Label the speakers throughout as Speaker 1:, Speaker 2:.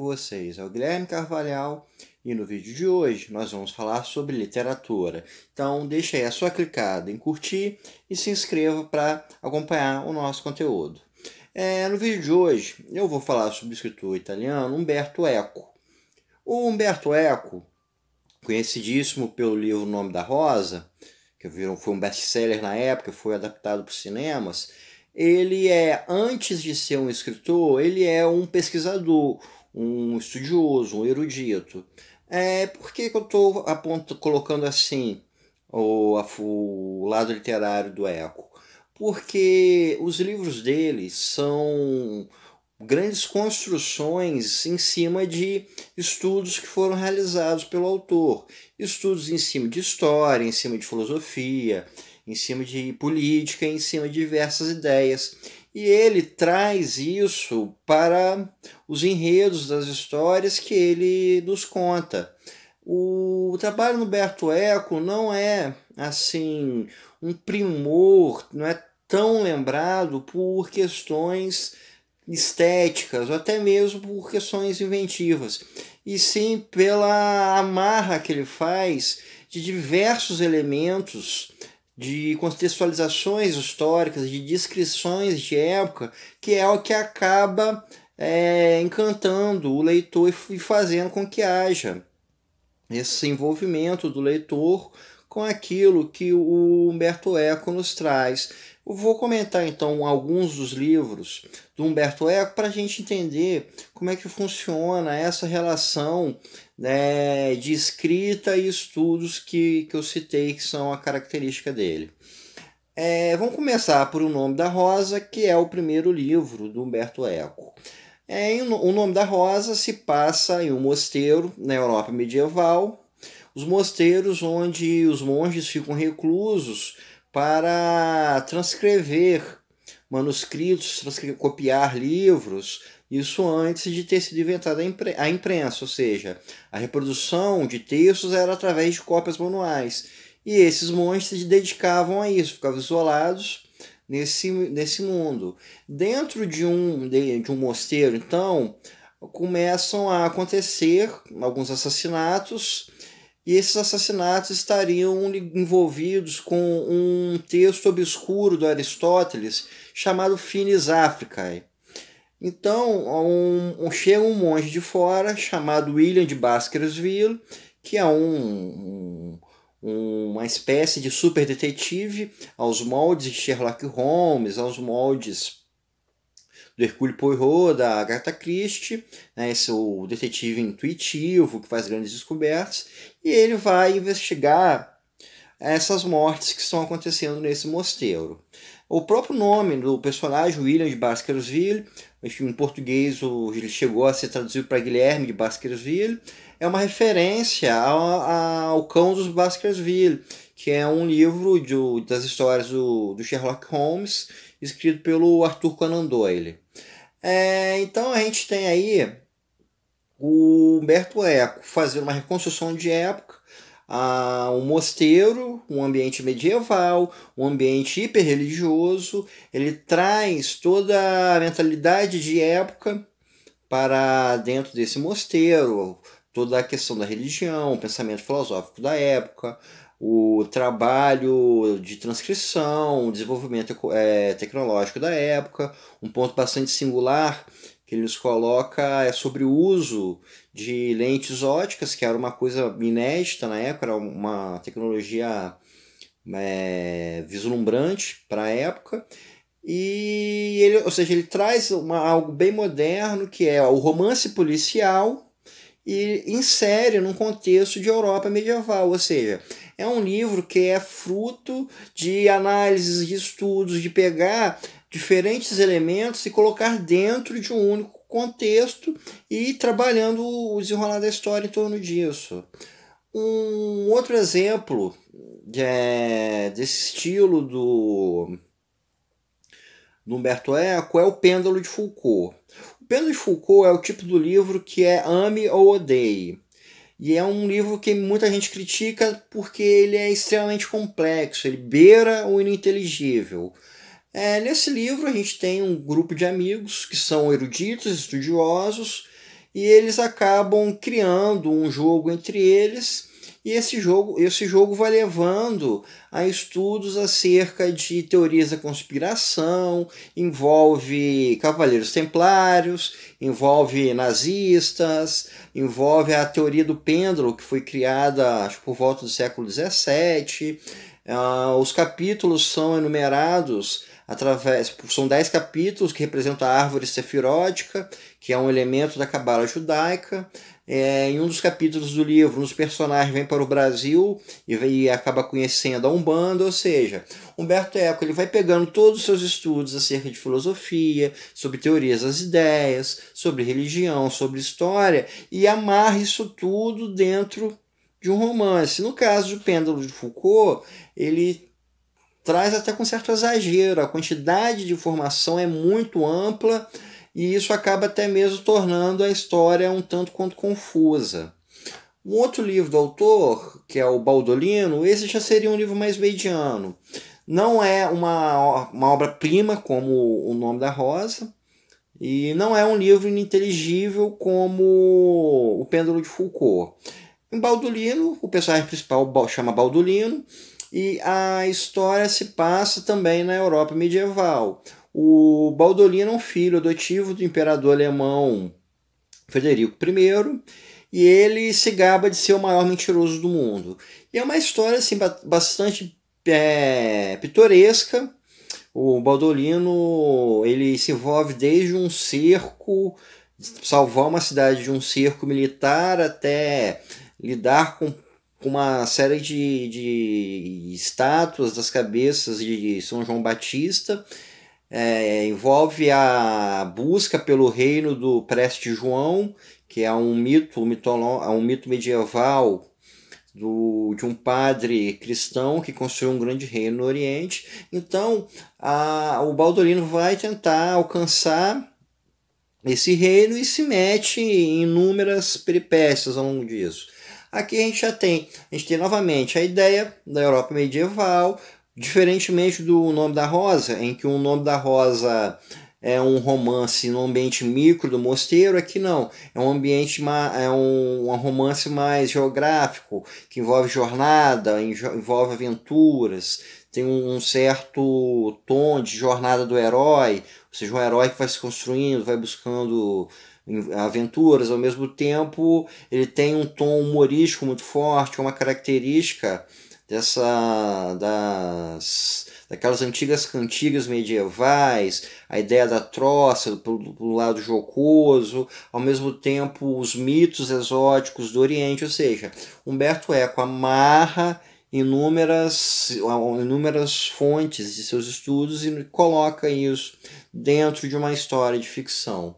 Speaker 1: com vocês é o Guilherme Carvalhal e no vídeo de hoje nós vamos falar sobre literatura. Então deixa aí a sua clicada em curtir e se inscreva para acompanhar o nosso conteúdo. É, no vídeo de hoje eu vou falar sobre o escritor italiano Umberto Eco. O Umberto Eco, conhecidíssimo pelo livro O Nome da Rosa, que viram foi um best-seller na época, foi adaptado para os cinemas, ele é, antes de ser um escritor, ele é um pesquisador, um estudioso, um erudito. É, por que, que eu estou colocando assim o, a, o lado literário do Eco? Porque os livros dele são grandes construções em cima de estudos que foram realizados pelo autor. Estudos em cima de história, em cima de filosofia, em cima de política, em cima de diversas ideias. E ele traz isso para os enredos das histórias que ele nos conta. O trabalho do Berto Eco não é assim um primor, não é tão lembrado por questões estéticas ou até mesmo por questões inventivas, e sim pela amarra que ele faz de diversos elementos de contextualizações históricas, de descrições de época, que é o que acaba é, encantando o leitor e fazendo com que haja esse envolvimento do leitor com aquilo que o Humberto Eco nos traz. Eu vou comentar então alguns dos livros do Humberto Eco para a gente entender como é que funciona essa relação né, de escrita e estudos que, que eu citei, que são a característica dele. É, vamos começar por O Nome da Rosa, que é o primeiro livro do Humberto Eco. É, o Nome da Rosa se passa em um mosteiro na Europa medieval, os mosteiros onde os monges ficam reclusos para transcrever manuscritos, transcrever, copiar livros, isso antes de ter sido inventada a imprensa, ou seja, a reprodução de textos era através de cópias manuais. E esses monges se dedicavam a isso, ficavam isolados nesse, nesse mundo. Dentro de um, de, de um mosteiro, então, começam a acontecer alguns assassinatos e esses assassinatos estariam envolvidos com um texto obscuro do Aristóteles chamado Finis Africae. Então, um, um, chega um monge de fora chamado William de Baskerville, que é um, um, uma espécie de super detetive aos moldes de Sherlock Holmes, aos moldes do Hercule Poirot, da Agatha Christie, né, esse é o detetive intuitivo que faz grandes descobertas, e ele vai investigar essas mortes que estão acontecendo nesse mosteiro. O próprio nome do personagem, William de Baskerville, em português ele chegou a ser traduzido para Guilherme de Baskerville, é uma referência ao, ao Cão dos Baskerville, que é um livro de, das histórias do, do Sherlock Holmes, escrito pelo Arthur Conan Doyle. É, então a gente tem aí o Humberto Eco fazendo uma reconstrução de época, a, um mosteiro, um ambiente medieval, um ambiente hiperreligioso. Ele traz toda a mentalidade de época para dentro desse mosteiro, toda a questão da religião, o pensamento filosófico da época, o trabalho de transcrição, o desenvolvimento é, tecnológico da época. Um ponto bastante singular que ele nos coloca é sobre o uso de lentes óticas, que era uma coisa inédita na época, era uma tecnologia é, vislumbrante para a época. E ele, ou seja, ele traz uma, algo bem moderno que é o romance policial e insere num contexto de Europa medieval, ou seja, é um livro que é fruto de análises, de estudos, de pegar diferentes elementos e colocar dentro de um único contexto e trabalhando o desenrolar da história em torno disso. Um outro exemplo é, desse estilo do, do Humberto Eco é o Pêndulo de Foucault. O Pêndulo de Foucault é o tipo do livro que é ame ou odeie. E é um livro que muita gente critica porque ele é extremamente complexo, ele beira o ininteligível. É, nesse livro a gente tem um grupo de amigos que são eruditos, estudiosos, e eles acabam criando um jogo entre eles e esse jogo, esse jogo vai levando a estudos acerca de teorias da conspiração, envolve cavaleiros templários, envolve nazistas, envolve a teoria do pêndulo, que foi criada acho, por volta do século XVII. Uh, ah, os capítulos são enumerados através. São dez capítulos que representam a árvore sefirótica que é um elemento da cabala judaica. É, em um dos capítulos do livro, um dos personagens vem para o Brasil e, e acaba conhecendo a Umbanda, ou seja, Humberto Eco ele vai pegando todos os seus estudos acerca de filosofia, sobre teorias das ideias, sobre religião, sobre história, e amarra isso tudo dentro de um romance. No caso do Pêndulo de Foucault, ele traz até com certo exagero. A quantidade de informação é muito ampla e isso acaba até mesmo tornando a história um tanto quanto confusa. Um outro livro do autor, que é o Baldolino, esse já seria um livro mais mediano. Não é uma, uma obra-prima como O Nome da Rosa, e não é um livro ininteligível como O Pêndulo de Foucault. Em Baldolino, o personagem principal chama Baldolino, e a história se passa também na Europa medieval. O Baldolino é um filho adotivo do imperador alemão Frederico I e ele se gaba de ser o maior mentiroso do mundo. E é uma história assim, bastante é, pitoresca. O Baldolino ele se envolve desde um cerco, salvar uma cidade de um cerco militar até lidar com uma série de, de estátuas das cabeças de São João Batista é, envolve a busca pelo reino do Preste João, que é um mito, um mito, é um mito medieval do, de um padre cristão que construiu um grande reino no Oriente. Então, a, o Baldolino vai tentar alcançar esse reino e se mete em inúmeras peripécias ao longo disso. Aqui a gente já tem, a gente tem novamente a ideia da Europa medieval, Diferentemente do Nome da Rosa, em que o Nome da Rosa é um romance no ambiente micro do mosteiro, aqui não. É um ambiente é um, um romance mais geográfico, que envolve jornada, envolve aventuras, tem um, certo tom de jornada do herói, ou seja, um herói que vai se construindo, vai buscando aventuras, ao mesmo tempo ele tem um tom humorístico muito forte, uma característica dessa das daquelas antigas cantigas medievais, a ideia da troça pelo lado jocoso, ao mesmo tempo os mitos exóticos do Oriente, ou seja, Humberto Eco amarra inúmeras, inúmeras fontes de seus estudos e coloca isso dentro de uma história de ficção.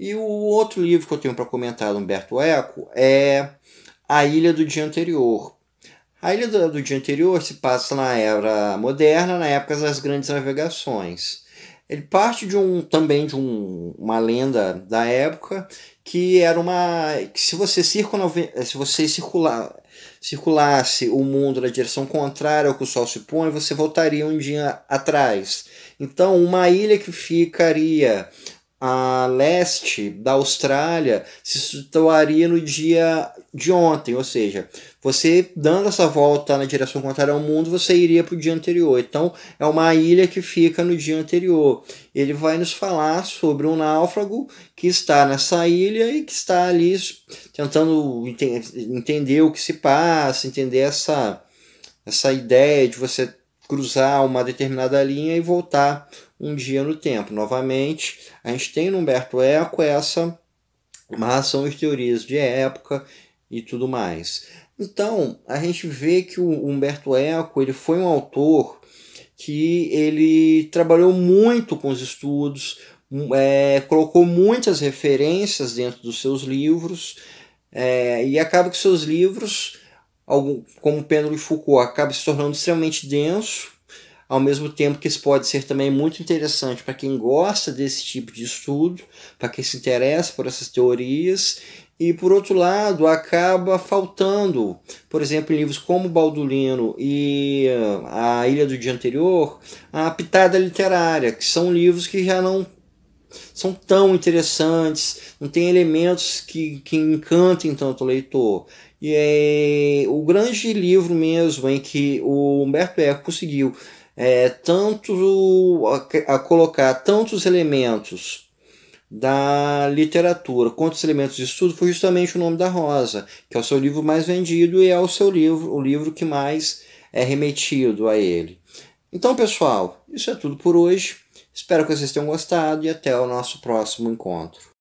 Speaker 1: E o outro livro que eu tenho para comentar do Humberto Eco é A Ilha do Dia Anterior, a ilha do, do dia anterior se passa na era moderna, na época das grandes navegações. Ele parte de um também de um, uma lenda da época que era uma que se você circula, se você circular circulasse o mundo na direção contrária ao que o sol se põe, você voltaria um dia atrás. Então, uma ilha que ficaria a leste da Austrália se situaria no dia de ontem, ou seja, você dando essa volta na direção contrária ao mundo, você iria para o dia anterior. Então, é uma ilha que fica no dia anterior. Ele vai nos falar sobre um náufrago que está nessa ilha e que está ali tentando entender o que se passa, entender essa, essa ideia de você cruzar uma determinada linha e voltar um dia no tempo. Novamente, a gente tem no Humberto Eco essa amarração de teorias de época e tudo mais. Então, a gente vê que o Humberto Eco ele foi um autor que ele trabalhou muito com os estudos, é, colocou muitas referências dentro dos seus livros, é, e acaba que seus livros algum, como o pêndulo de Foucault acaba se tornando extremamente denso, ao mesmo tempo que isso pode ser também muito interessante para quem gosta desse tipo de estudo, para quem se interessa por essas teorias, e por outro lado acaba faltando, por exemplo, em livros como Baldulino e eh, A Ilha do Dia Anterior, a pitada literária, que são livros que já não são tão interessantes, não tem elementos que, que encantem tanto o leitor. E é, o grande livro mesmo em que o Humberto Eco conseguiu é, tanto a, a colocar tantos elementos da literatura quanto os elementos de estudo foi justamente o nome da Rosa, que é o seu livro mais vendido e é o seu livro, o livro que mais é remetido a ele. Então, pessoal, isso é tudo por hoje. Espero que vocês tenham gostado e até o nosso próximo encontro.